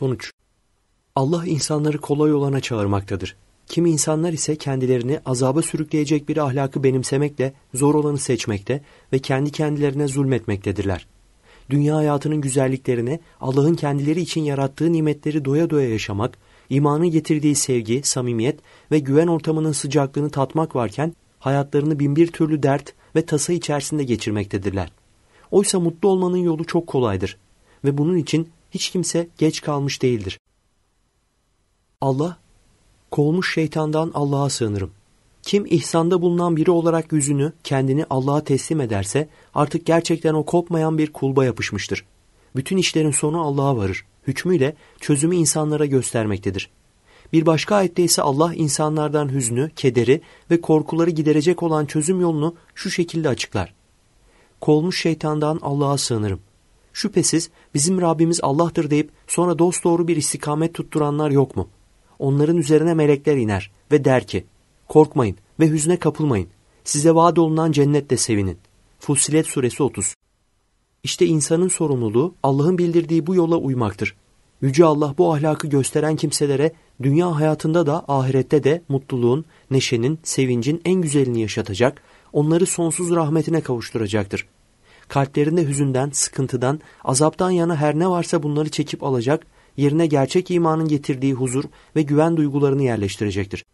Sonuç Allah insanları kolay olana çağırmaktadır. Kim insanlar ise kendilerini azaba sürükleyecek bir ahlakı benimsemekle zor olanı seçmekte ve kendi kendilerine zulmetmektedirler. Dünya hayatının güzelliklerini, Allah'ın kendileri için yarattığı nimetleri doya doya yaşamak, imanı getirdiği sevgi, samimiyet ve güven ortamının sıcaklığını tatmak varken hayatlarını binbir türlü dert ve tasa içerisinde geçirmektedirler. Oysa mutlu olmanın yolu çok kolaydır ve bunun için hiç kimse geç kalmış değildir. Allah, kovulmuş şeytandan Allah'a sığınırım. Kim ihsanda bulunan biri olarak yüzünü, kendini Allah'a teslim ederse artık gerçekten o kopmayan bir kulba yapışmıştır. Bütün işlerin sonu Allah'a varır. Hükmüyle çözümü insanlara göstermektedir. Bir başka ayette ise Allah insanlardan hüznü, kederi ve korkuları giderecek olan çözüm yolunu şu şekilde açıklar. Kolmuş şeytandan Allah'a sığınırım. Şüphesiz bizim Rabbimiz Allah'tır deyip sonra dost doğru bir istikamet tutturanlar yok mu? Onların üzerine melekler iner ve der ki, korkmayın ve hüzne kapılmayın. Size vaat olunan cennette sevinin. Fussilet Suresi 30 İşte insanın sorumluluğu Allah'ın bildirdiği bu yola uymaktır. Yüce Allah bu ahlakı gösteren kimselere dünya hayatında da ahirette de mutluluğun, neşenin, sevincin en güzelini yaşatacak, onları sonsuz rahmetine kavuşturacaktır.'' kalplerinde hüzünden, sıkıntıdan, azaptan yana her ne varsa bunları çekip alacak, yerine gerçek imanın getirdiği huzur ve güven duygularını yerleştirecektir.